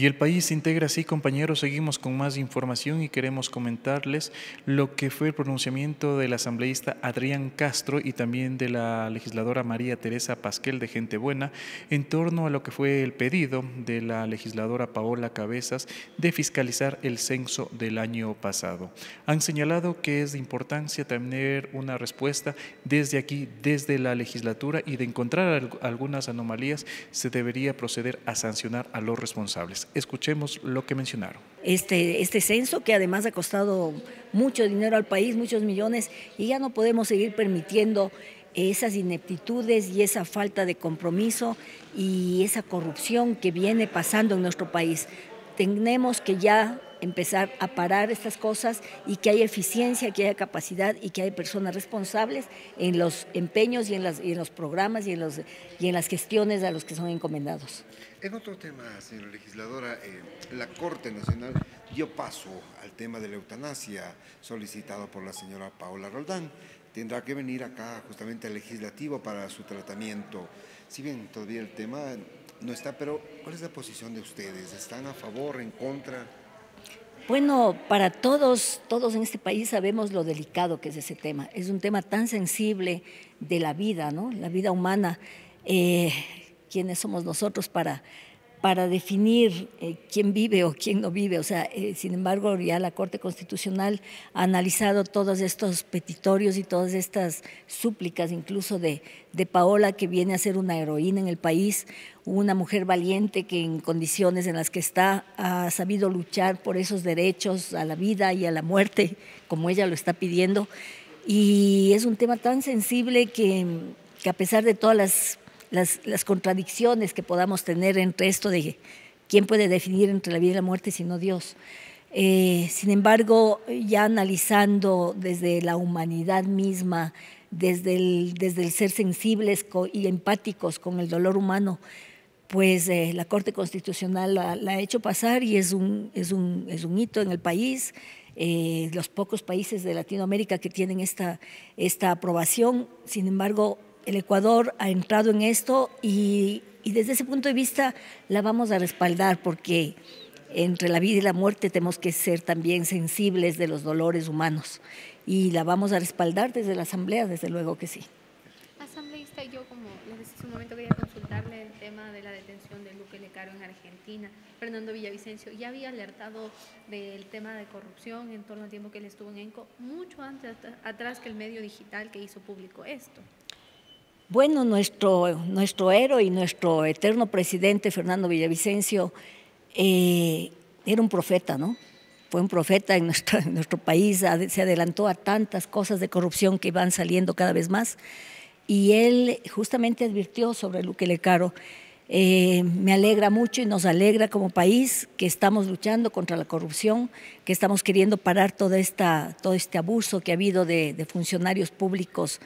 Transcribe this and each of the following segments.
Y el país se integra así, compañeros. Seguimos con más información y queremos comentarles lo que fue el pronunciamiento del asambleísta Adrián Castro y también de la legisladora María Teresa Pasquel de Gente Buena en torno a lo que fue el pedido de la legisladora Paola Cabezas de fiscalizar el censo del año pasado. Han señalado que es de importancia tener una respuesta desde aquí, desde la legislatura y de encontrar algunas anomalías se debería proceder a sancionar a los responsables. Escuchemos lo que mencionaron. Este, este censo que además ha costado mucho dinero al país, muchos millones, y ya no podemos seguir permitiendo esas ineptitudes y esa falta de compromiso y esa corrupción que viene pasando en nuestro país tenemos que ya empezar a parar estas cosas y que haya eficiencia, que haya capacidad y que haya personas responsables en los empeños y en, los programas y en, las gestiones a los que son encomendados. En otro tema, señora legisladora, eh, la Corte Nacional dio paso al tema de la eutanasia solicitado por la señora Paola Roldán. Tendrá que venir acá justamente al legislativo para su tratamiento. Si bien todavía el tema no está, pero ¿cuál es la posición de ustedes? ¿Están a favor, en contra? Bueno, para todos, todos en este país sabemos lo delicado que es ese tema. Es un tema tan sensible de la vida, ¿no? La vida humana. Eh, ¿Quiénes somos nosotros para, para definir eh, quién vive o quién no vive? O sea, eh, sin embargo, ya la Corte Constitucional ha analizado todos estos petitorios y todas estas súplicas, incluso de, de Paola, que viene a ser una heroína en el país, una mujer valiente que en condiciones en las que está ha sabido luchar por esos derechos a la vida y a la muerte, como ella lo está pidiendo. Y es un tema tan sensible que, que a pesar de todas las, las, contradicciones que podamos tener entre esto de quién puede definir entre la vida y la muerte sino Dios, eh, sin embargo, ya analizando desde la humanidad misma, desde el, desde el ser sensibles y empáticos con el dolor humano, pues eh, la Corte Constitucional la, ha hecho pasar y es un, es un, hito en el país. Eh, los pocos países de Latinoamérica que tienen esta, esta aprobación, sin embargo, el Ecuador ha entrado en esto y desde ese punto de vista la vamos a respaldar porque entre la vida y la muerte tenemos que ser también sensibles de los dolores humanos y la vamos a respaldar desde la Asamblea, desde luego que sí. el tema de la detención de Luque Lecaro en Argentina. Fernando Villavicencio ya había alertado del tema de corrupción en torno al tiempo que él estuvo en ENCO, mucho antes atrás que el medio digital que hizo público esto. Bueno, nuestro, nuestro héroe y nuestro eterno presidente Fernando Villavicencio eh, era un profeta, ¿no? Fue un profeta en nuestro, nuestro país, se adelantó a tantas cosas de corrupción que van saliendo cada vez más y él justamente advirtió sobre lo que le caro. Eh, me alegra mucho y nos alegra como país que estamos luchando contra la corrupción, que estamos queriendo parar todo este abuso que ha habido de, funcionarios públicos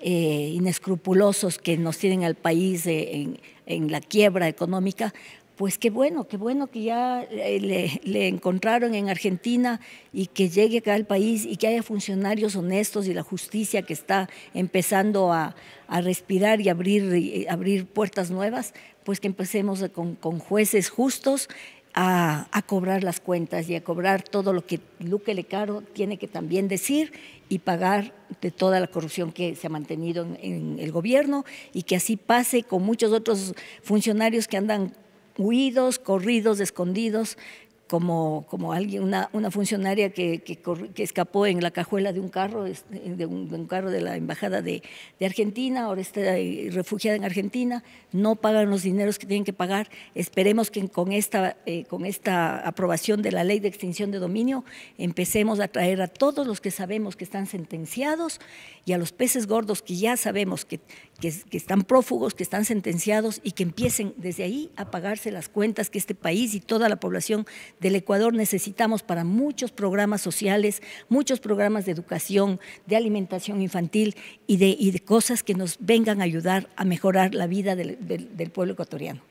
eh, inescrupulosos que nos tienen al país eh, en la quiebra económica, pues qué bueno, qué bueno que ya eh, le, encontraron en Argentina y que llegue acá al país y que haya funcionarios honestos y la justicia que está empezando a, respirar y abrir, eh, abrir puertas nuevas, pues que empecemos con, jueces justos a, cobrar las cuentas y a cobrar todo lo que Luque Lecaro tiene que también decir y pagar de toda la corrupción que se ha mantenido en el gobierno y que así pase con muchos otros funcionarios que andan huidos, corridos, escondidos, como, como alguien, una, funcionaria que, escapó en la cajuela de un carro, este, de un, carro de la Embajada de, Argentina, ahora está refugiada en Argentina, no pagan los dineros que tienen que pagar. Esperemos que con esta, eh, con esta aprobación de la ley de extinción de dominio empecemos a traer a todos los que sabemos que están sentenciados y a los peces gordos que ya sabemos que, que, están prófugos, que están sentenciados y que empiecen desde ahí a pagarse las cuentas que este país y toda la población del Ecuador necesitamos para muchos programas sociales, muchos programas de educación, de alimentación infantil y de, cosas que nos vengan a ayudar a mejorar la vida del pueblo ecuatoriano.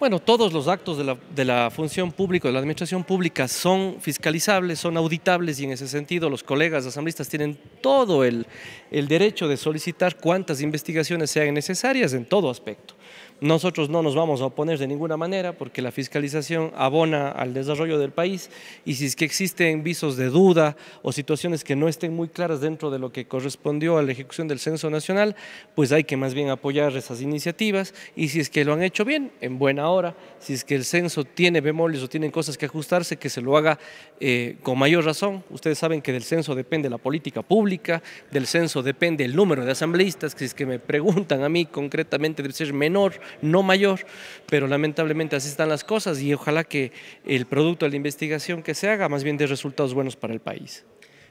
Bueno, todos los actos de la, de la, función pública, de la administración pública, son fiscalizables, son auditables y en ese sentido los colegas asambleístas tienen todo el, el derecho de solicitar cuantas investigaciones sean necesarias en todo aspecto. Nosotros no nos vamos a oponer de ninguna manera porque la fiscalización abona al desarrollo del país y si es que existen visos de duda o situaciones que no estén muy claras dentro de lo que correspondió a la ejecución del Censo Nacional, pues hay que más bien apoyar esas iniciativas y si es que lo han hecho bien, en buena hora, si es que el censo tiene bemoles o tienen cosas que ajustarse, que se lo haga eh, con mayor razón. Ustedes saben que del censo depende la política pública, del censo depende el número de asambleístas, que si es que me preguntan a mí concretamente debe ser menor no mayor, pero lamentablemente así están las cosas y ojalá que el producto de la investigación que se haga más bien dé resultados buenos para el país.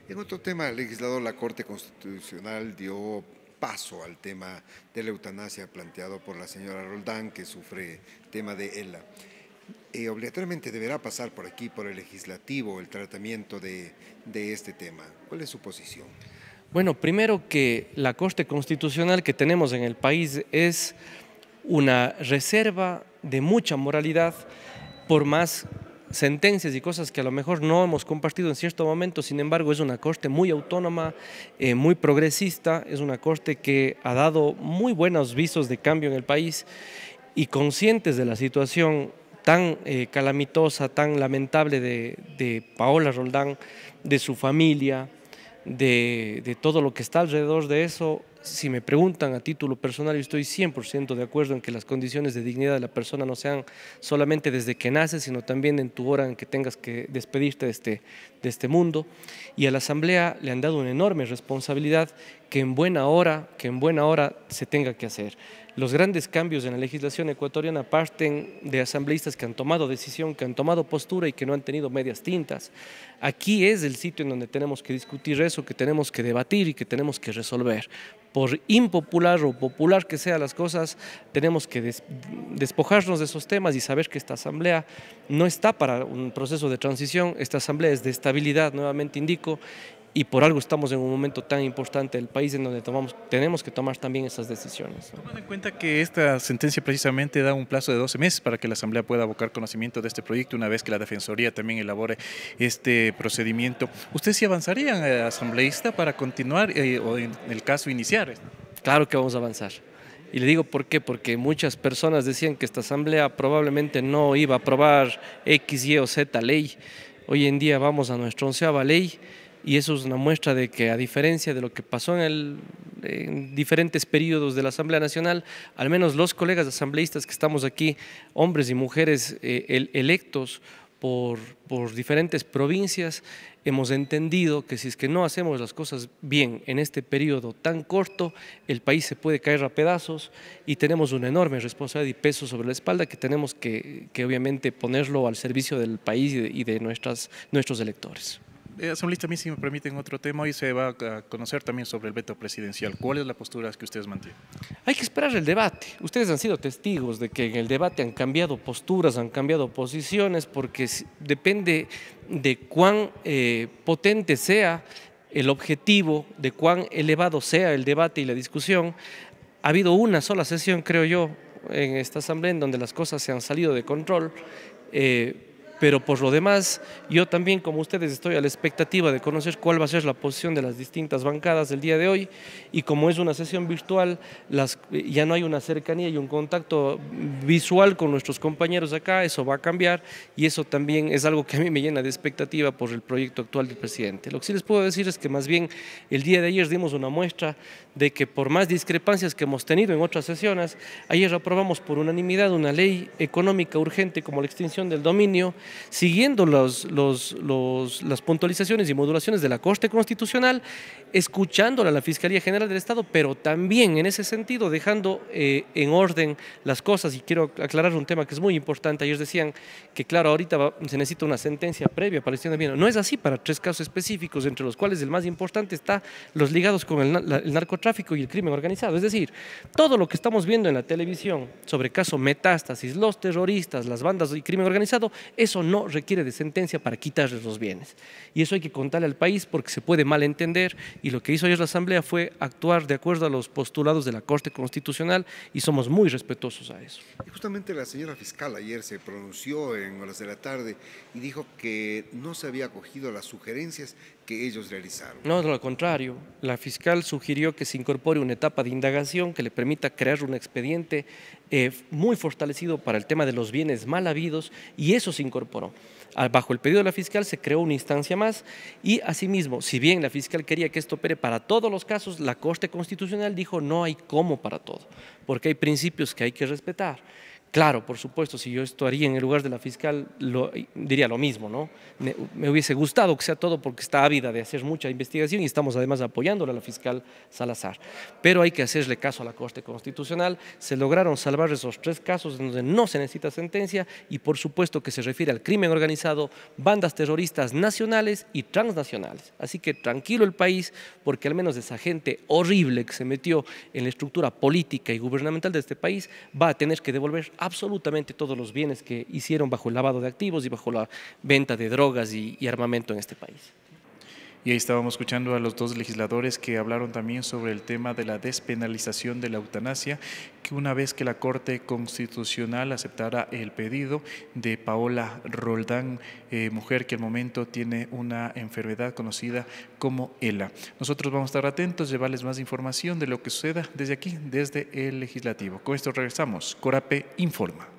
En otro tema, el legislador, la Corte Constitucional dio paso al tema de la eutanasia planteado por la señora Roldán, que sufre tema de ELA. Eh, obligatoriamente deberá pasar por aquí, por el legislativo, el tratamiento de, de este tema. ¿Cuál es su posición? Bueno, primero que la Corte Constitucional que tenemos en el país es una reserva de mucha moralidad, por más sentencias y cosas que a lo mejor no hemos compartido en cierto momento, sin embargo es una corte muy autónoma, eh, muy progresista, es una corte que ha dado muy buenos visos de cambio en el país y conscientes de la situación tan eh, calamitosa, tan lamentable de, Paola Roldán, de su familia, de todo lo que está alrededor de eso, si me preguntan a título personal, yo estoy 100% de acuerdo en que las condiciones de dignidad de la persona no sean solamente desde que nace, sino también en tu hora en que tengas que despedirte de este, de este mundo. Y a la Asamblea le han dado una enorme responsabilidad que en buena hora, que en buena hora se tenga que hacer. Los grandes cambios en la legislación ecuatoriana parten de asambleístas que han tomado decisión, que han tomado postura y que no han tenido medias tintas. Aquí es el sitio en donde tenemos que discutir eso, que tenemos que debatir y que tenemos que resolver por impopular o popular que sean las cosas, tenemos que despojarnos de esos temas y saber que esta asamblea no está para un proceso de transición, esta asamblea es de estabilidad, nuevamente indico, y por algo estamos en un momento tan importante del país en donde tomamos, tenemos que tomar también esas decisiones. Tomando en cuenta que esta sentencia precisamente da un plazo de 12 meses para que la Asamblea pueda abocar conocimiento de este proyecto una vez que la Defensoría también elabore este procedimiento, ...¿usted sí avanzaría, eh, asambleísta, para continuar eh, o en el caso iniciar? Claro que vamos a avanzar. Y le digo por qué, porque muchas personas decían que esta asamblea probablemente no iba a aprobar X, Y o Z ley. Hoy en día vamos a nuestra onceava ley y eso es una muestra de que a diferencia de lo que pasó en, diferentes periodos de la Asamblea Nacional, al menos los colegas asambleístas que estamos aquí, hombres y mujeres eh, electos por, diferentes provincias, hemos entendido que si es que no hacemos las cosas bien en este periodo tan corto, el país se puede caer a pedazos y tenemos una enorme responsabilidad y peso sobre la espalda que tenemos que, obviamente ponerlo al servicio del país y de, y de nuestras, nuestros electores. Eh, son a mí si me permiten otro tema, hoy se va a conocer también sobre el veto presidencial. ¿Cuál es la postura que ustedes mantienen? Hay que esperar el debate. Ustedes han sido testigos de que en el debate han cambiado posturas, han cambiado posiciones, porque depende de cuán eh, potente sea el objetivo, de cuán elevado sea el debate y la discusión. Ha habido una sola sesión, creo yo, en esta asamblea en donde las cosas se han salido de control. Eh, pero por lo demás, yo también como ustedes estoy a la expectativa de conocer cuál va a ser la posición de las distintas bancadas del día de hoy y como es una sesión virtual, ya no hay una cercanía y un contacto visual con nuestros compañeros acá, eso va a cambiar y eso también es algo que a mí me llena de expectativa por el proyecto actual del presidente. Lo que sí les puedo decir es que más bien el día de ayer dimos una muestra de que por más discrepancias que hemos tenido en otras sesiones, ayer aprobamos por unanimidad una ley económica urgente como la extinción del dominio siguiendo los, las puntualizaciones y modulaciones de la Corte Constitucional, escuchándola a la Fiscalía General del Estado, pero también en ese sentido dejando eh, en orden las cosas. Y quiero aclarar un tema que es muy importante. ellos decían que, claro, ahorita se necesita una sentencia previa para el de bien. No es así para tres casos específicos, entre los cuales el más importante está los ligados con el, narcotráfico y el crimen organizado. Es decir, todo lo que estamos viendo en la televisión sobre caso metástasis, los terroristas, las bandas y crimen organizado, eso no requiere de sentencia para quitarles los bienes. Y eso hay que contarle al país porque se puede mal entender y lo que hizo ayer la Asamblea fue actuar de acuerdo a los postulados de la Corte Constitucional y somos muy respetuosos a eso. justamente la señora fiscal ayer se pronunció en horas de la tarde y dijo que no se había acogido las sugerencias que ellos realizaron. No, lo contrario. La fiscal sugirió que se incorpore una etapa de indagación que le permita crear un expediente eh, muy fortalecido para el tema de los bienes mal habidos y eso se incorporó. Ah, bajo el pedido de la fiscal se creó una instancia más y asimismo, si bien la fiscal quería que esto opere para todos los casos, la Corte Constitucional dijo no hay cómo para todo, porque hay principios que hay que respetar. Claro, por supuesto, si yo esto haría en el lugar de la fiscal, diría lo mismo, ¿no? Me, hubiese gustado que sea todo porque está ávida de hacer mucha investigación y estamos además apoyándola a la fiscal Salazar. Pero hay que hacerle caso a la Corte Constitucional. Se lograron salvar esos tres casos donde no se necesita sentencia y por supuesto que se refiere al crimen organizado, bandas terroristas nacionales y transnacionales. Así que tranquilo el país porque al menos esa gente horrible que se metió en la estructura política y gubernamental de este país va a tener que devolver absolutamente todos los bienes que hicieron bajo el lavado de activos y bajo la venta de drogas y, armamento en este país. Y ahí estábamos escuchando a los dos legisladores que hablaron también sobre el tema de la despenalización de la eutanasia, que una vez que la Corte Constitucional aceptara el pedido de Paola Roldán, eh, mujer que al momento tiene una enfermedad conocida como ELA. Nosotros vamos a estar atentos, llevarles más información de lo que suceda desde aquí, desde el legislativo. Con esto regresamos. Corape informa.